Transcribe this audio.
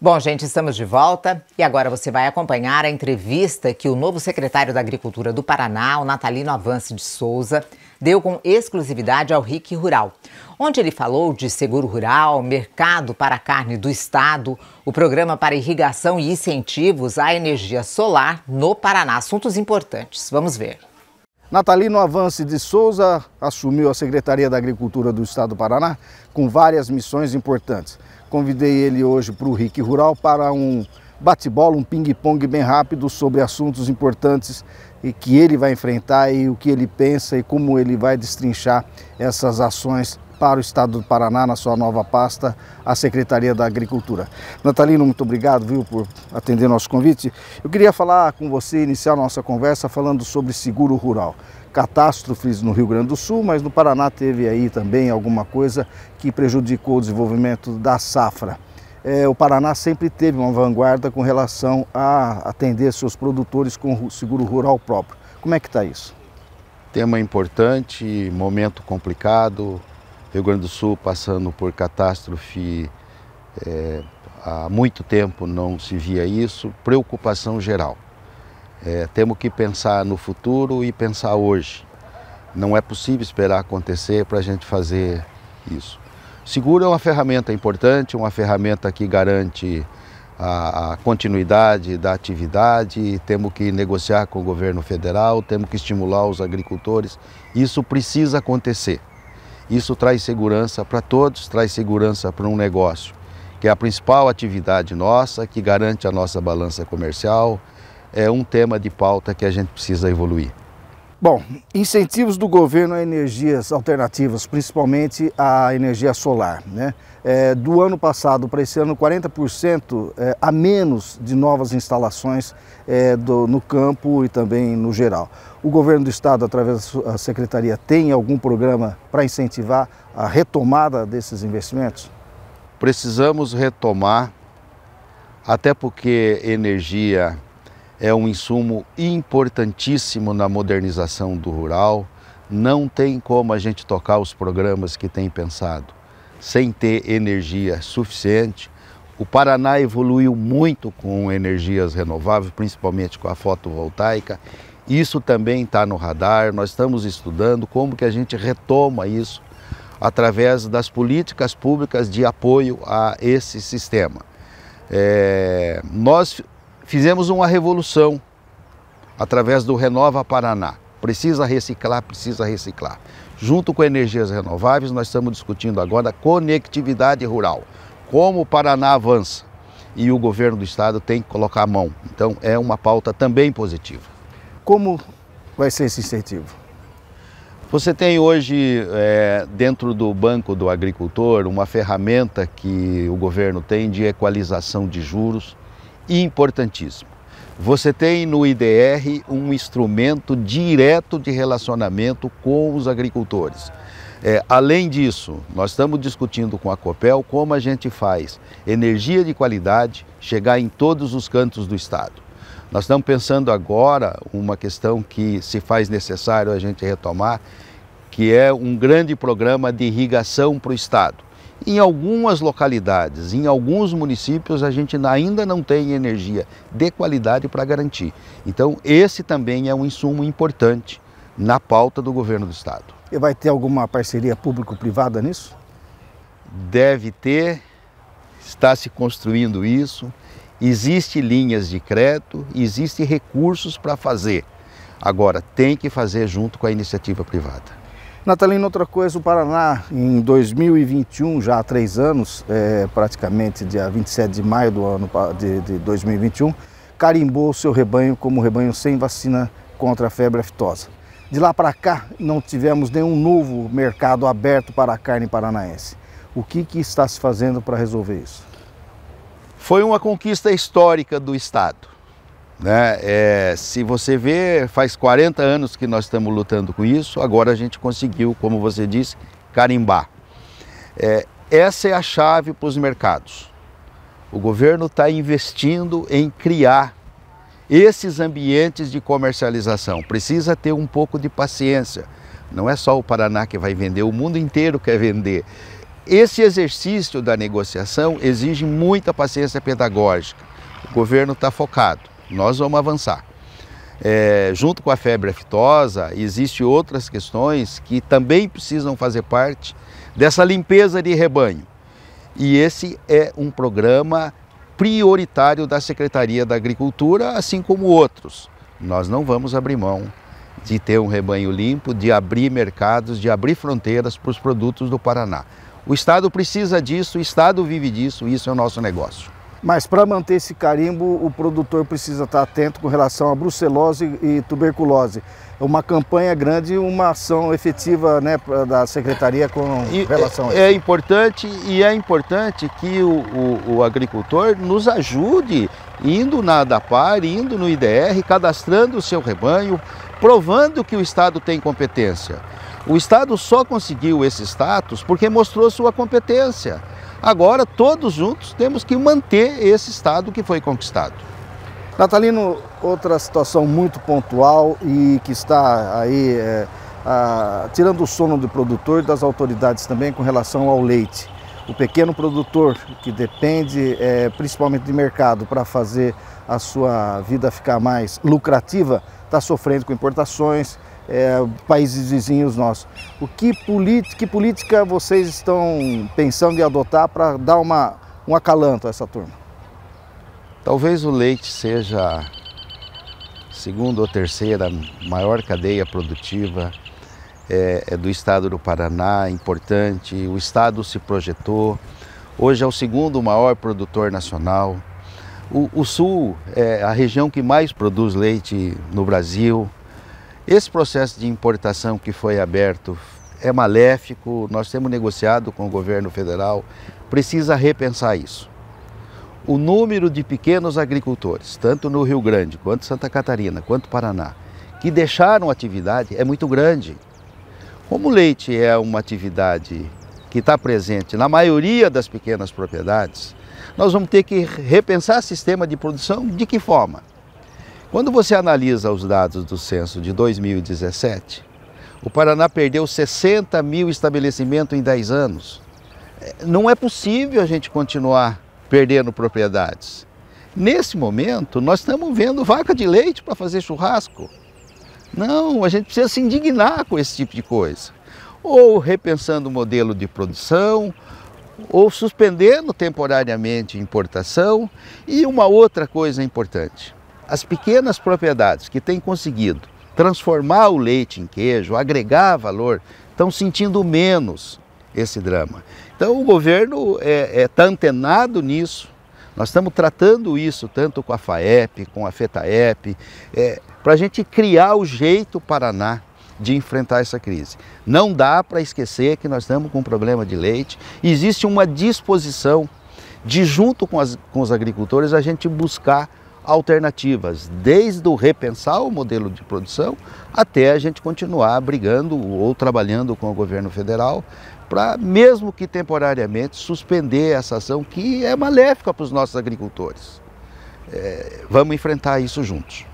Bom, gente, estamos de volta e agora você vai acompanhar a entrevista que o novo secretário da Agricultura do Paraná, o Natalino Avance de Souza, deu com exclusividade ao RIC Rural, onde ele falou de seguro rural, mercado para a carne do Estado, o programa para irrigação e incentivos à energia solar no Paraná. Assuntos importantes. Vamos ver. Natalino Avance de Souza assumiu a Secretaria da Agricultura do Estado do Paraná com várias missões importantes. Convidei ele hoje para o RIC Rural para um bate-bola, um ping-pong bem rápido sobre assuntos importantes e que ele vai enfrentar e o que ele pensa e como ele vai destrinchar essas ações para o Estado do Paraná, na sua nova pasta, a Secretaria da Agricultura. Natalino, muito obrigado, viu, por atender nosso convite. Eu queria falar com você, iniciar nossa conversa falando sobre seguro rural. Catástrofes no Rio Grande do Sul, mas no Paraná teve aí também alguma coisa que prejudicou o desenvolvimento da safra. É, o Paraná sempre teve uma vanguarda com relação a atender seus produtores com seguro rural próprio. Como é que está isso? Tema importante, momento complicado, Rio Grande do Sul passando por catástrofe é, há muito tempo não se via isso, preocupação geral. É, temos que pensar no futuro e pensar hoje. Não é possível esperar acontecer para a gente fazer isso. Seguro é uma ferramenta importante, uma ferramenta que garante a, a continuidade da atividade, temos que negociar com o governo federal, temos que estimular os agricultores. Isso precisa acontecer. Isso traz segurança para todos, traz segurança para um negócio, que é a principal atividade nossa, que garante a nossa balança comercial. É um tema de pauta que a gente precisa evoluir. Bom, incentivos do governo a energias alternativas, principalmente a energia solar. Né? É, do ano passado para esse ano, 40% é, a menos de novas instalações é, do, no campo e também no geral. O governo do estado, através da secretaria, tem algum programa para incentivar a retomada desses investimentos? Precisamos retomar, até porque energia é um insumo importantíssimo na modernização do rural. Não tem como a gente tocar os programas que tem pensado sem ter energia suficiente. O Paraná evoluiu muito com energias renováveis, principalmente com a fotovoltaica. Isso também está no radar. Nós estamos estudando como que a gente retoma isso através das políticas públicas de apoio a esse sistema. É, nós Fizemos uma revolução através do Renova Paraná. Precisa reciclar, precisa reciclar. Junto com energias renováveis, nós estamos discutindo agora a conectividade rural. Como o Paraná avança e o governo do estado tem que colocar a mão. Então é uma pauta também positiva. Como vai ser esse incentivo? Você tem hoje é, dentro do Banco do Agricultor uma ferramenta que o governo tem de equalização de juros importantíssimo. Você tem no IDR um instrumento direto de relacionamento com os agricultores. É, além disso, nós estamos discutindo com a COPEL como a gente faz energia de qualidade chegar em todos os cantos do Estado. Nós estamos pensando agora uma questão que se faz necessário a gente retomar, que é um grande programa de irrigação para o Estado. Em algumas localidades, em alguns municípios, a gente ainda não tem energia de qualidade para garantir. Então, esse também é um insumo importante na pauta do governo do estado. E vai ter alguma parceria público-privada nisso? Deve ter, está se construindo isso. Existem linhas de crédito, existem recursos para fazer. Agora, tem que fazer junto com a iniciativa privada. Natalina, outra coisa, o Paraná, em 2021, já há três anos, é, praticamente dia 27 de maio do ano de, de 2021, carimbou o seu rebanho como rebanho sem vacina contra a febre aftosa. De lá para cá, não tivemos nenhum novo mercado aberto para a carne paranaense. O que, que está se fazendo para resolver isso? Foi uma conquista histórica do Estado. Né? É, se você vê, faz 40 anos que nós estamos lutando com isso, agora a gente conseguiu, como você disse, carimbar. É, essa é a chave para os mercados. O governo está investindo em criar esses ambientes de comercialização. Precisa ter um pouco de paciência. Não é só o Paraná que vai vender, o mundo inteiro quer vender. Esse exercício da negociação exige muita paciência pedagógica. O governo está focado nós vamos avançar. É, junto com a febre aftosa, existem outras questões que também precisam fazer parte dessa limpeza de rebanho. E esse é um programa prioritário da Secretaria da Agricultura, assim como outros. Nós não vamos abrir mão de ter um rebanho limpo, de abrir mercados, de abrir fronteiras para os produtos do Paraná. O Estado precisa disso, o Estado vive disso, isso é o nosso negócio. Mas para manter esse carimbo, o produtor precisa estar atento com relação à brucelose e tuberculose. É uma campanha grande, uma ação efetiva né, da secretaria com relação é, a isso. É importante e é importante que o, o, o agricultor nos ajude indo na ADAPAR, indo no IDR, cadastrando o seu rebanho, provando que o Estado tem competência. O Estado só conseguiu esse status porque mostrou sua competência. Agora, todos juntos, temos que manter esse Estado que foi conquistado. Natalino, outra situação muito pontual e que está aí é, a, tirando o sono do produtor e das autoridades também com relação ao leite. O pequeno produtor que depende é, principalmente de mercado para fazer a sua vida ficar mais lucrativa está sofrendo com importações, é, países vizinhos nossos. O que, que política vocês estão pensando em adotar para dar uma, um acalanto a essa turma? Talvez o leite seja a segunda ou terceira maior cadeia produtiva é, é do estado do Paraná, importante. O estado se projetou. Hoje é o segundo maior produtor nacional. O, o sul é a região que mais produz leite no Brasil. Esse processo de importação que foi aberto é maléfico, nós temos negociado com o governo federal, precisa repensar isso. O número de pequenos agricultores, tanto no Rio Grande, quanto Santa Catarina, quanto Paraná, que deixaram atividade é muito grande. Como o leite é uma atividade que está presente na maioria das pequenas propriedades, nós vamos ter que repensar o sistema de produção de que forma? Quando você analisa os dados do censo de 2017, o Paraná perdeu 60 mil estabelecimentos em 10 anos. É, não é possível a gente continuar perdendo propriedades. Nesse momento, nós estamos vendo vaca de leite para fazer churrasco. Não, a gente precisa se indignar com esse tipo de coisa. Ou repensando o modelo de produção, ou suspendendo temporariamente importação. E uma outra coisa importante: as pequenas propriedades que têm conseguido transformar o leite em queijo, agregar valor, estão sentindo menos esse drama. Então o governo está é, é, tá antenado nisso, nós estamos tratando isso tanto com a FAEP, com a FETAEP, é, para a gente criar o jeito Paraná de enfrentar essa crise. Não dá para esquecer que nós estamos com um problema de leite. Existe uma disposição de, junto com, as, com os agricultores, a gente buscar alternativas, desde o repensar o modelo de produção até a gente continuar brigando ou trabalhando com o governo federal para, mesmo que temporariamente, suspender essa ação que é maléfica para os nossos agricultores. É, vamos enfrentar isso juntos.